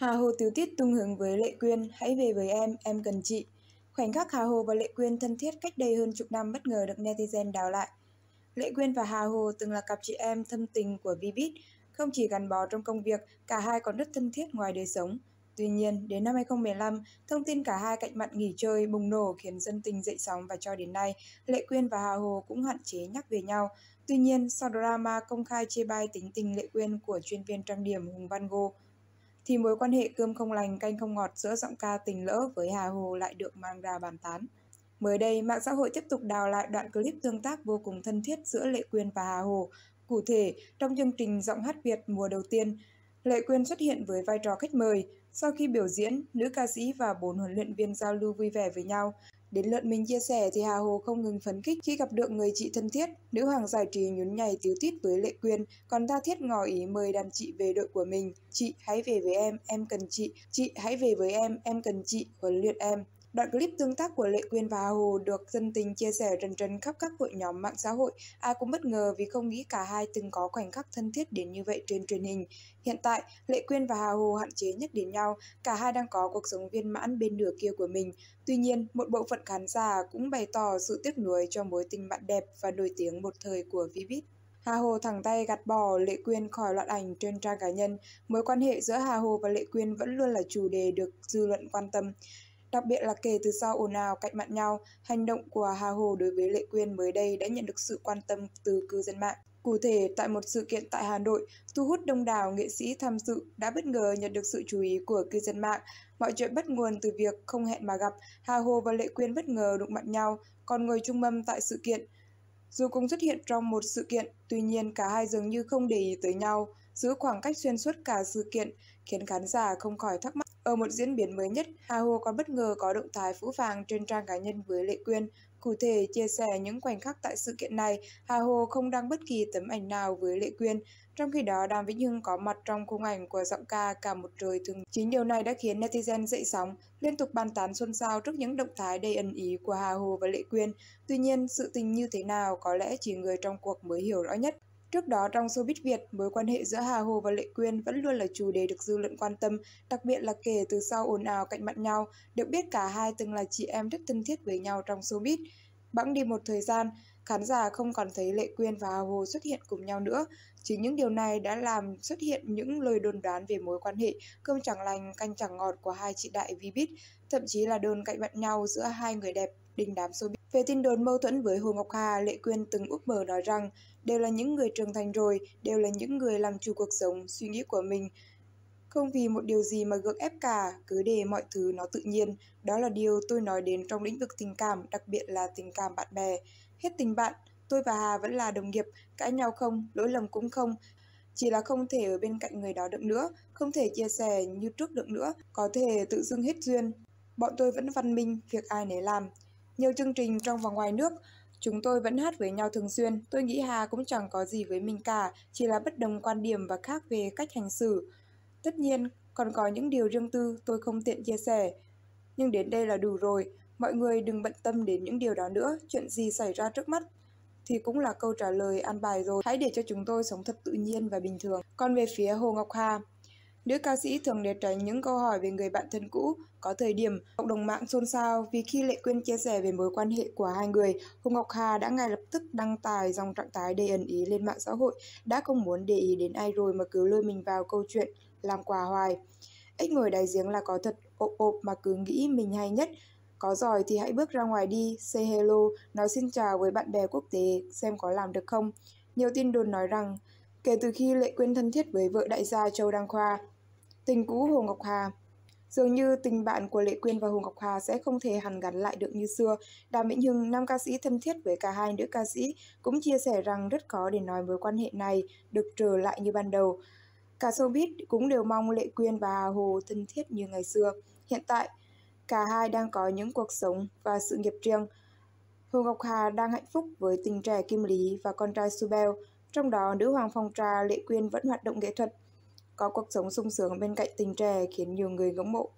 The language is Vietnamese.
Hà Hồ tiếu tiết tung hứng với Lệ Quyên, hãy về với em, em cần chị. Khoảnh khắc Hà Hồ và Lệ Quyên thân thiết cách đây hơn chục năm bất ngờ được netizen đào lại. Lệ Quyên và Hà Hồ từng là cặp chị em thân tình của Vbiz, không chỉ gắn bó trong công việc, cả hai còn rất thân thiết ngoài đời sống. Tuy nhiên, đến năm 2015, thông tin cả hai cạnh mặn nghỉ chơi bùng nổ khiến dân tình dậy sóng và cho đến nay, Lệ Quyên và Hà Hồ cũng hạn chế nhắc về nhau. Tuy nhiên, sau drama công khai chia bai tính tình Lệ Quyên của chuyên viên trang điểm Hùng Van Gogh, thì mối quan hệ cơm không lành canh không ngọt giữa giọng ca tình lỡ với Hà Hồ lại được mang ra bàn tán. Mới đây, mạng xã hội tiếp tục đào lại đoạn clip tương tác vô cùng thân thiết giữa Lệ Quyên và Hà Hồ. Cụ thể, trong chương trình Giọng hát Việt mùa đầu tiên, Lệ Quyên xuất hiện với vai trò khách mời. Sau khi biểu diễn, nữ ca sĩ và bốn huấn luyện viên giao lưu vui vẻ với nhau. Đến lượt mình chia sẻ thì Hà Hồ không ngừng phấn khích khi gặp được người chị thân thiết. Nữ hoàng giải trí nhún nhảy tiếu tít với Lệ Quyên, còn ta thiết ngỏ ý mời đàn chị về đội của mình. Chị hãy về với em, em cần chị. Chị hãy về với em, em cần chị, huấn luyện em. Đoạn clip tương tác của Lệ Quyên và Hà Hồ được dân tình chia sẻ rần rần khắp các hội nhóm mạng xã hội. Ai cũng bất ngờ vì không nghĩ cả hai từng có khoảnh khắc thân thiết đến như vậy trên truyền hình. Hiện tại, Lệ Quyên và Hà Hồ hạn chế nhắc đến nhau, cả hai đang có cuộc sống viên mãn bên nửa kia của mình. Tuy nhiên, một bộ phận khán giả cũng bày tỏ sự tiếc nuối cho mối tình bạn đẹp và nổi tiếng một thời của Vivit. Hà Hồ thẳng tay gạt bỏ Lệ Quyên khỏi loạt ảnh trên trang cá nhân. Mối quan hệ giữa Hà Hồ và Lệ Quyên vẫn luôn là chủ đề được dư luận quan tâm. Đặc biệt là kể từ sau ồn ào cạnh mặt nhau, hành động của Hà Hồ đối với Lệ Quyên mới đây đã nhận được sự quan tâm từ cư dân mạng. Cụ thể, tại một sự kiện tại Hà Nội, thu hút đông đảo nghệ sĩ tham dự đã bất ngờ nhận được sự chú ý của cư dân mạng. Mọi chuyện bắt nguồn từ việc không hẹn mà gặp, Hà Hồ và Lệ Quyên bất ngờ đụng mặt nhau, còn ngồi chung mâm tại sự kiện. Dù cùng xuất hiện trong một sự kiện, tuy nhiên cả hai dường như không để ý tới nhau, giữ khoảng cách xuyên suốt cả sự kiện, khiến khán giả không khỏi thắc mắc ở một diễn biến mới nhất, Hà Hồ còn bất ngờ có động thái phũ phàng trên trang cá nhân với Lệ Quyên. Cụ thể, chia sẻ những khoảnh khắc tại sự kiện này, Hà Hồ không đăng bất kỳ tấm ảnh nào với Lệ Quyên. Trong khi đó, Đàm Vĩnh Hưng có mặt trong khung ảnh của giọng ca cả một trời thường. Chính điều này đã khiến netizen dậy sóng, liên tục bàn tán xôn xao trước những động thái đầy ẩn ý của Hà Hồ và Lệ Quyên. Tuy nhiên, sự tình như thế nào có lẽ chỉ người trong cuộc mới hiểu rõ nhất. Trước đó trong showbiz Việt, mối quan hệ giữa Hà Hồ và Lệ Quyên vẫn luôn là chủ đề được dư luận quan tâm, đặc biệt là kể từ sau ồn ào cạnh mặt nhau, được biết cả hai từng là chị em rất thân thiết với nhau trong showbiz. Bẵng đi một thời gian, khán giả không còn thấy Lệ Quyên và Hà Hồ xuất hiện cùng nhau nữa. chỉ những điều này đã làm xuất hiện những lời đồn đoán về mối quan hệ cơm chẳng lành canh chẳng ngọt của hai chị đại Vbiz, thậm chí là đồn cạnh mặt nhau giữa hai người đẹp đình đám showbiz. Về tin đồn mâu thuẫn với Hồ Ngọc Hà, Lệ Quyên từng úp mở nói rằng đều là những người trưởng thành rồi, đều là những người làm chủ cuộc sống, suy nghĩ của mình. Không vì một điều gì mà gượng ép cả, cứ để mọi thứ nó tự nhiên. Đó là điều tôi nói đến trong lĩnh vực tình cảm, đặc biệt là tình cảm bạn bè. Hết tình bạn, tôi và Hà vẫn là đồng nghiệp, cãi nhau không, lỗi lầm cũng không. Chỉ là không thể ở bên cạnh người đó được nữa, không thể chia sẻ như trước được nữa, có thể tự dưng hết duyên. Bọn tôi vẫn văn minh, việc ai nấy làm nhiều chương trình trong và ngoài nước. Chúng tôi vẫn hát với nhau thường xuyên, tôi nghĩ Hà cũng chẳng có gì với mình cả, chỉ là bất đồng quan điểm và khác về cách hành xử. Tất nhiên, còn có những điều riêng tư tôi không tiện chia sẻ. Nhưng đến đây là đủ rồi, mọi người đừng bận tâm đến những điều đó nữa, chuyện gì xảy ra trước mắt thì cũng là câu trả lời an bài rồi. Hãy để cho chúng tôi sống thật tự nhiên và bình thường. Còn về phía Hồ Ngọc Hà, Nữ ca sĩ thường để tránh những câu hỏi về người bạn thân cũ. Có thời điểm, cộng đồng mạng xôn xao vì khi Lệ Quyên chia sẻ về mối quan hệ của hai người, Hùng Ngọc Hà đã ngay lập tức đăng tải dòng trạng thái đầy ẩn ý lên mạng xã hội, đã không muốn để ý đến ai rồi mà cứ lôi mình vào câu chuyện, làm quà hoài. ít ngồi đại giếng là có thật, ộp ộp mà cứ nghĩ mình hay nhất, có giỏi thì hãy bước ra ngoài đi, say hello, nói xin chào với bạn bè quốc tế, xem có làm được không. Nhiều tin đồn nói rằng kể từ khi Lệ Quyên thân thiết với vợ đại gia Châu Đăng Khoa. Tình cũ Hồ Ngọc Hà Dường như tình bạn của Lệ Quyên và Hồ Ngọc Hà sẽ không thể hàn gắn lại được như xưa. Đàm Vĩnh Hưng, nam ca sĩ thân thiết với cả hai nữ ca sĩ, cũng chia sẻ rằng rất khó để nói mối quan hệ này được trở lại như ban đầu. Cả showbiz cũng đều mong Lệ Quyên và Hà Hồ thân thiết như ngày xưa. Hiện tại, cả hai đang có những cuộc sống và sự nghiệp riêng. Hồ Ngọc Hà đang hạnh phúc với tình trẻ Kim Lý và con trai Subel, trong đó, nữ hoàng phong trà Lệ Quyên vẫn hoạt động nghệ thuật, có cuộc sống sung sướng bên cạnh tình trẻ khiến nhiều người ngưỡng mộ.